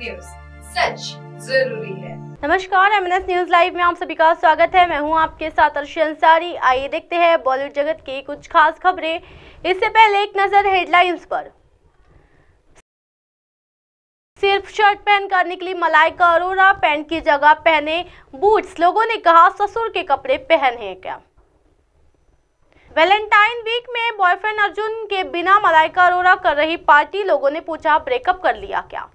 News सच जरूरी है नमस्कार एम न्यूज लाइव में आप सभी का स्वागत है मैं हूं आपके साथ अर्शी अंसारी आइए देखते हैं बॉलीवुड जगत की कुछ खास खबरें इससे पहले एक नजर हेडलाइंस पर सिर्फ शर्ट पहन कर निकली मलाइका अरोरा पैंट की जगह पहने बूट्स लोगों ने कहा ससुर के कपड़े पहन पहने क्या वैलेंटाइन वीक में बॉयफ्रेंड अर्जुन के बिना मलाइका अरोरा कर रही पार्टी लोगों ने पूछा ब्रेकअप कर लिया क्या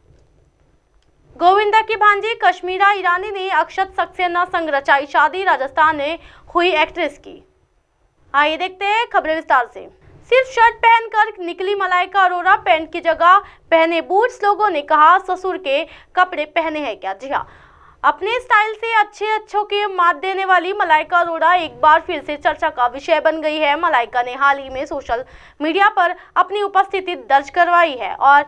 गोविंदा की भांजी कश्मीरा ईरानी ने अक्षत सक्सेना संग रचाई शादी राजस्थान में हुई एक्ट्रेस की आइए देखते हैं खबरें विस्तार से सिर्फ शर्ट पहनकर निकली मलाइका अरोरा पैंट की जगह पहने बूट्स लोगों ने कहा ससुर के कपड़े पहने हैं क्या जी हाँ अपने स्टाइल से अच्छे अच्छों के मात देने वाली मलाइका अरोड़ा एक बार फिर से चर्चा का विषय बन गई है मलाइका ने हाल ही में सोशल मीडिया पर अपनी उपस्थिति दर्ज करवाई है और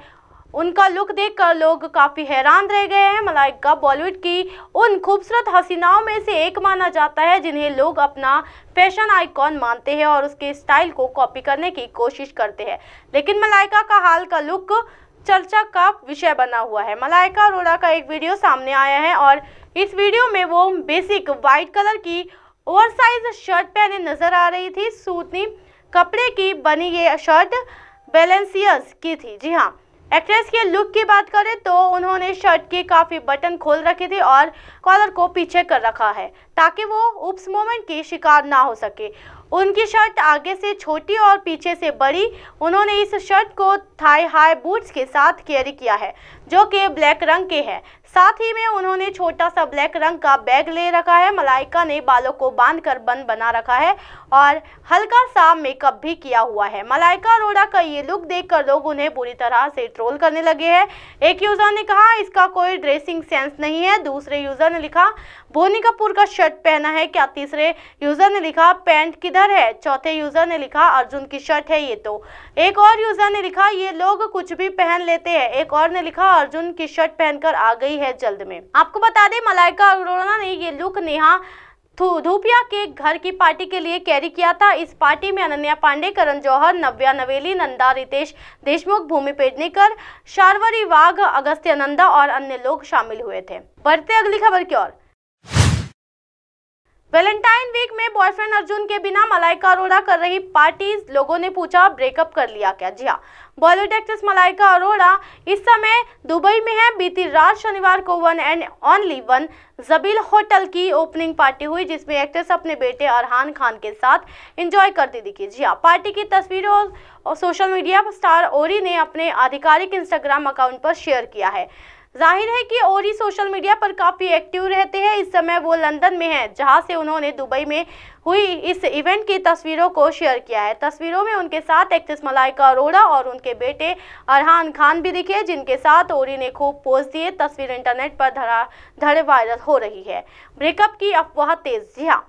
उनका लुक देखकर लोग काफ़ी हैरान रह गए हैं मलाइका बॉलीवुड की उन खूबसूरत हसीनाओं में से एक माना जाता है जिन्हें लोग अपना फैशन आइकॉन मानते हैं और उसके स्टाइल को कॉपी करने की कोशिश करते हैं लेकिन मलाइका का हाल का लुक चर्चा का विषय बना हुआ है मलाइका अरोड़ा का एक वीडियो सामने आया है और इस वीडियो में वो बेसिक वाइट कलर की ओवर साइज शर्ट पहने नजर आ रही थी सूतनी कपड़े की बनी ये शर्ट बैलेंसियस की थी जी हाँ एक्ट्रेस के लुक की बात करें तो उन्होंने शर्ट के काफ़ी बटन खोल रखे थे और कॉलर को पीछे कर रखा है ताकि वो उप्स मोमेंट की शिकार ना हो सके उनकी शर्ट आगे से छोटी और पीछे से बड़ी उन्होंने इस शर्ट को थाई हाई बूट्स के साथ कैरी किया है जो कि ब्लैक रंग के हैं साथ ही में उन्होंने छोटा सा ब्लैक रंग का बैग ले रखा है मलाइका ने बालों को बांध कर बन बना रखा है और हल्का सा मेकअप भी किया हुआ है मलाइका अरोड़ा का ये लुक देखकर लोग उन्हें पूरी तरह से ट्रोल करने लगे हैं एक यूज़र ने कहा इसका कोई ड्रेसिंग सेंस नहीं है दूसरे यूज़र ने लिखा बोनी कपूर का शर्ट पहना है क्या तीसरे यूज़र ने लिखा पैंट की किधर है चौथे यूजर ने लिखा अर्जुन की शर्ट है ये तो एक और यूजर ने लिखा ये लोग कुछ भी पहन लेते हैं एक और ने लिखा अर्जुन की शर्ट पहनकर आ गई है जल्द में आपको बता दें मलाइका अरोड़ा ने ये लुक नेहा धूपिया के घर की पार्टी के लिए कैरी किया था इस पार्टी में अनन्या पांडे करण जौहर नव्या नवेली नंदा रितेश देशमुख भूमि पेडनेकर शारवरी वाघ अगस्त्य नंदा और अन्य लोग शामिल हुए थे बढ़ते अगली खबर की ओर वेलेंटाइन वीक में बॉयफ्रेंड अर्जुन के बिना मलाइका अरोड़ा कर रही पार्टीज लोगों ने पूछा ब्रेकअप कर लिया क्या जी हाँ बॉलीवुड एक्ट्रेस मलाइका अरोड़ा इस समय दुबई में है बीती रात शनिवार को one and only one Zabeel hotel की ओपनिंग पार्टी हुई जिसमें एक्ट्रेस अपने बेटे अरहान खान के साथ एंजॉय करती दिखी जी हाँ पार्टी की तस्वीरों और सोशल मीडिया स्टार ओरी ने अपने आधिकारिक इंस्टाग्राम अकाउंट पर शेयर किया है जाहिर है कि ओरी सोशल मीडिया पर काफ़ी एक्टिव रहते हैं इस समय वो लंदन में हैं जहां से उन्होंने दुबई में हुई इस इवेंट की तस्वीरों को शेयर किया है तस्वीरों में उनके साथ एक्ट्रेस मलाइका अरोड़ा और उनके बेटे अरहान खान भी दिखे जिनके साथ ओरी ने खूब पोज दिए तस्वीर इंटरनेट पर धरा धड़े वायरल हो रही है ब्रेकअप की अफवाह तेज जी हाँ।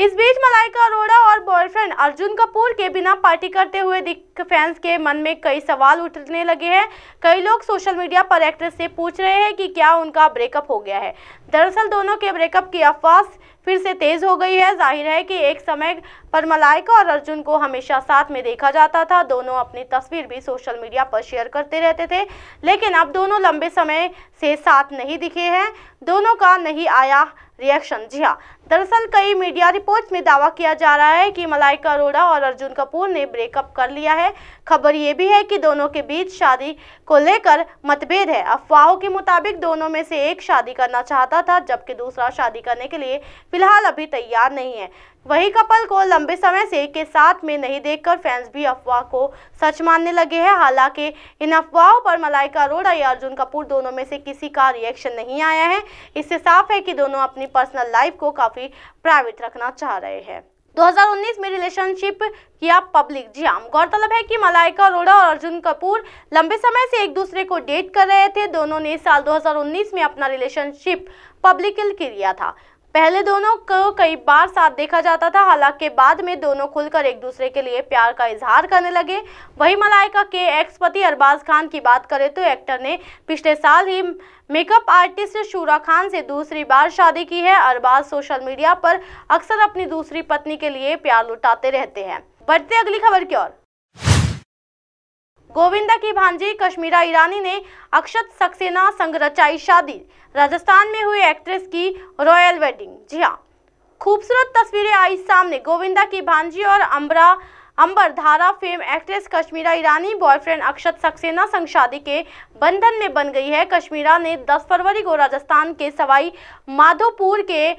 इस बीच मलाइका अरोड़ा और बॉयफ्रेंड अर्जुन कपूर के बिना पार्टी करते हुए दिख फैंस के मन में कई सवाल उठने लगे हैं कई लोग सोशल मीडिया पर एक्ट्रेस से पूछ रहे हैं कि क्या उनका ब्रेकअप हो गया है दरअसल दोनों के ब्रेकअप की अफवाह फिर से तेज़ हो गई है जाहिर है कि एक समय पर मलाइका और अर्जुन को हमेशा साथ में देखा जाता था दोनों अपनी तस्वीर भी सोशल मीडिया पर शेयर करते रहते थे लेकिन अब दोनों लंबे समय से साथ नहीं दिखे हैं दोनों का नहीं आया रिएक्शन जी हाँ दरअसल कई मीडिया रिपोर्ट्स में दावा किया जा रहा है कि मलाइका अरोड़ा और अर्जुन कपूर ने ब्रेकअप कर लिया है खबर ये भी है कि दोनों के बीच शादी को लेकर मतभेद है अफवाहों के मुताबिक दोनों में से एक शादी करना चाहता था जबकि दूसरा शादी करने के लिए फिलहाल अभी तैयार नहीं है वही कपल को लंबे समय से के साथ में नहीं देखकर फैंस भी अफवाह को सच मानने लगे हैं हालांकि इन अफवाहों पर मलाइका अरोड़ा या अर्जुन कपूर दोनों में से किसी का रिएक्शन नहीं आया है इससे साफ है कि दोनों अपनी पर्सनल लाइफ को काफ़ी प्राइवेट रखना चाह रहे हैं 2019 में रिलेशनशिप किया पब्लिक जी हम हाँ, गौरतलब है कि मलाइका अरोड़ा और अर्जुन कपूर लंबे समय से एक दूसरे को डेट कर रहे थे दोनों ने साल 2019 में अपना रिलेशनशिप पब्लिक किया था पहले दोनों को कई बार साथ देखा जाता था हालांकि बाद में दोनों खुलकर एक दूसरे के लिए प्यार का इजहार करने लगे वही मलाइका के एक्स पति अरबाज खान की बात करें तो एक्टर ने पिछले साल ही मेकअप आर्टिस्ट शूरा खान से दूसरी बार शादी की है अरबाज सोशल मीडिया पर अक्सर अपनी दूसरी पत्नी के लिए प्यार लुटाते रहते हैं बढ़ते अगली खबर की ओर गोविंदा की भांजी कश्मीरा ईरानी ने अक्षत सक्सेना संग रचाई शादी राजस्थान में हुई एक्ट्रेस की रॉयल वेडिंग जी हाँ खूबसूरत तस्वीरें आई सामने गोविंदा की भांजी और अम्बरा Ambar Dhara fame actress Kashmira Irani boyfriend Akshat Saxena संग शादी के बंधन में बन गई है कश्मीरा ने 10 फरवरी को राजस्थान के सवाई माधोपुर के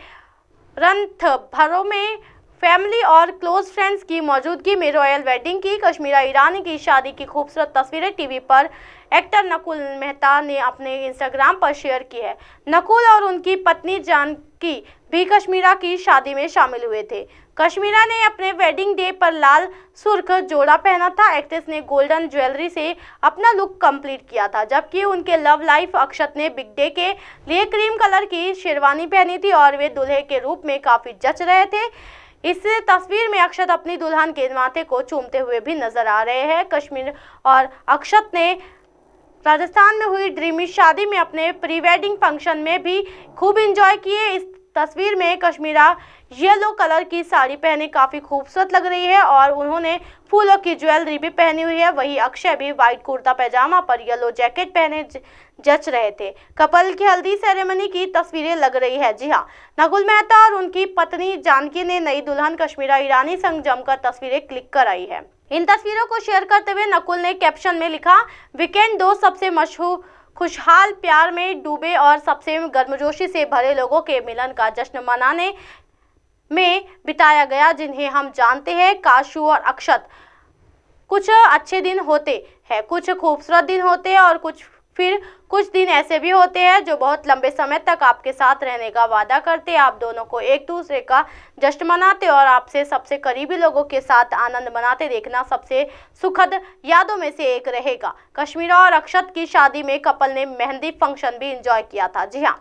भरों में फैमिली और क्लोज फ्रेंड्स की मौजूदगी में रॉयल वेडिंग की कश्मीरा ईरानी की शादी की खूबसूरत तस्वीरें टीवी पर एक्टर नकुल मेहता ने अपने इंस्टाग्राम पर शेयर की है नकुल और उनकी पत्नी जानकी भी कश्मीरा की शादी में शामिल हुए थे कश्मीरा ने अपने वेडिंग डे पर लाल सुर्ख जोड़ा पहना था एक्ट्रेस ने गोल्डन ज्वेलरी से अपना लुक कंप्लीट किया था जबकि उनके लव लाइफ अक्षत ने बिग डे के लिए क्रीम कलर की शेरवानी पहनी थी और वे दूल्हे के रूप में काफ़ी जच रहे थे इस तस्वीर में अक्षत अपनी दुल्हन के माथे को चूमते हुए भी नजर आ रहे हैं कश्मीर और अक्षत ने राजस्थान में हुई ड्रीमी शादी में अपने प्री वेडिंग फंक्शन में भी खूब इंजॉय किए इस तस्वीर में कश्मीरा येलो कलर की साड़ी पहने काफ़ी खूबसूरत लग रही है और उन्होंने फूलों की ज्वेलरी भी पहनी हुई है वहीं अक्षय भी व्हाइट कुर्ता पैजामा पर येलो जैकेट पहने जच रहे थे कपल की हल्दी सेरेमनी की तस्वीरें लग रही है जी हाँ नकुल मेहता और उनकी पत्नी जानकी ने नई दुल्हन कश्मीरा ईरानी संग जमकर तस्वीरें क्लिक कराई है इन तस्वीरों को शेयर करते हुए नकुल ने कैप्शन में लिखा वीकेंड दो सबसे मशहूर खुशहाल प्यार में डूबे और सबसे गर्मजोशी से भरे लोगों के मिलन का जश्न मनाने में बिताया गया जिन्हें हम जानते हैं काशु और अक्षत कुछ अच्छे दिन होते हैं कुछ खूबसूरत दिन होते हैं और कुछ फिर कुछ दिन ऐसे भी होते हैं जो बहुत लंबे समय तक आपके साथ रहने का वादा करते आप दोनों को एक दूसरे का जश्न मनाते और आपसे सबसे करीबी लोगों के साथ आनंद मनाते देखना सबसे सुखद यादों में से एक रहेगा कश्मीरा और अक्षत की शादी में कपल ने मेहंदी फंक्शन भी इंजॉय किया था जी हाँ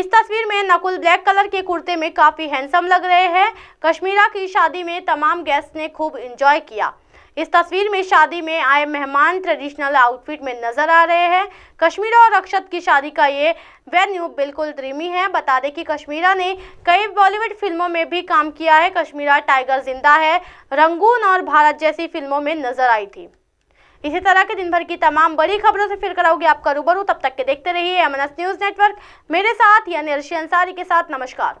इस तस्वीर में नकुल ब्लैक कलर के कुर्ते में काफ़ी हैंडसम लग रहे हैं कश्मीरा की शादी में तमाम गेस्ट ने खूब इंजॉय किया इस तस्वीर में शादी में आए मेहमान ट्रेडिशनल आउटफिट में नजर आ रहे हैं कश्मीरा और अक्षत की शादी का ये वेन्यू बिल्कुल ड्रीमी है बता दें कि कश्मीरा ने कई बॉलीवुड फिल्मों में भी काम किया है कश्मीरा टाइगर जिंदा है रंगून और भारत जैसी फिल्मों में नजर आई थी इसी तरह के दिन भर की तमाम बड़ी खबरों से फिर कराऊंगी आपका रूबरू तब तक के देखते रहिए एमएनएस न्यूज नेटवर्क मेरे साथ यानी ऋषि अंसारी के साथ नमस्कार